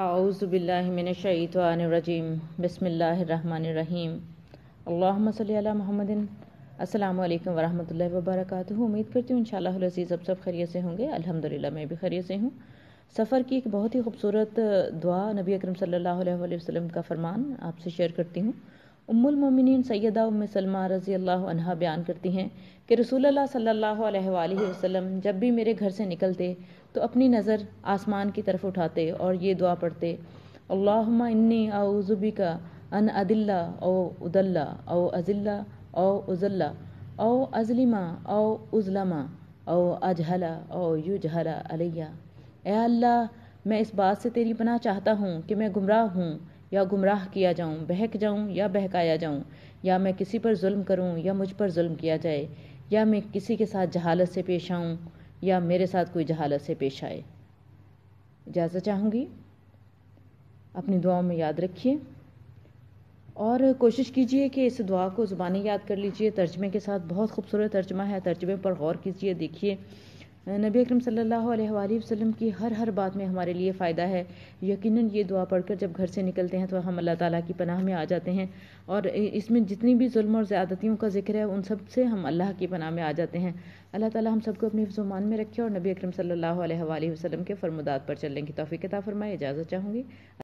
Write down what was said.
اعوذ باللہ من الشیطان الرجیم بسم اللہ الرحمن الرحیم اللہم صلی اللہ محمد السلام علیکم ورحمت اللہ وبرکاتہ امید کرتی ہوں انشاءاللہ العزیز اب سب سے ہوں گے الحمدللہ میں بھی خیریت سے ہوں سفر کی ایک بہت ہی خوبصورت دعا نبی اکرم صلی اللہ علیہ وسلم کا فرمان آپ سے شیئر کرتی ہوں ام المومنین سیدہ ام سلمہ رضی اللہ عنہ بیان کرتی ہیں کہ رسول اللہ صلی اللہ علیہ وآلہ وسلم جب بھی میرے گھر سے نکلتے تو اپنی نظر آسمان کی طرف اٹھاتے اور یہ دعا پڑھتے اللہم انی اعوذ بکا ان ادلہ او ادلہ او ازلہ او ازلہ او ازلمہ او ازلمہ او اجھلا او یو علیہ اے اللہ میں اس بات سے تیری پناہ چاہتا ہوں کہ میں گمراہ ہوں یا گمراہ کیا جاؤں بہک جاؤں یا بہکایا جاؤں یا میں کسی پر ظلم کروں یا مجھ پر ظلم کیا جائے یا میں کسی کے ساتھ جہالت سے پیش آؤں یا میرے ساتھ کوئی جہالت سے پیش آئے اجازت چاہوں گی اپنی دعاؤں میں یاد رکھیے اور کوشش کیجئے کہ اس دعا کو زبانیں یاد کر لیجئے ترجمے کے ساتھ بہت خوبصورت ترجمہ ہے ترجمے پر غور کیجئے دیکھیے نبی اکرم صلی اللہ علیہ وآلہ وسلم کی ہر ہر بات میں ہمارے لیے فائدہ ہے یقیناً یہ دعا پڑھ کر جب گھر سے نکلتے ہیں تو ہم اللہ تعالیٰ کی پناہ میں آ جاتے ہیں اور اس میں جتنی بھی ظلم اور زیادتیوں کا ذکر ہے ان سب سے ہم اللہ کی پناہ میں آ جاتے ہیں اللہ تعالیٰ ہم سب کو اپنی حفظ و مان میں رکھے اور نبی اکرم صلی اللہ علیہ وآلہ وسلم کے فرمودات پر چلنے کی توفیق عطا فرمائے اجازت چاہوں گی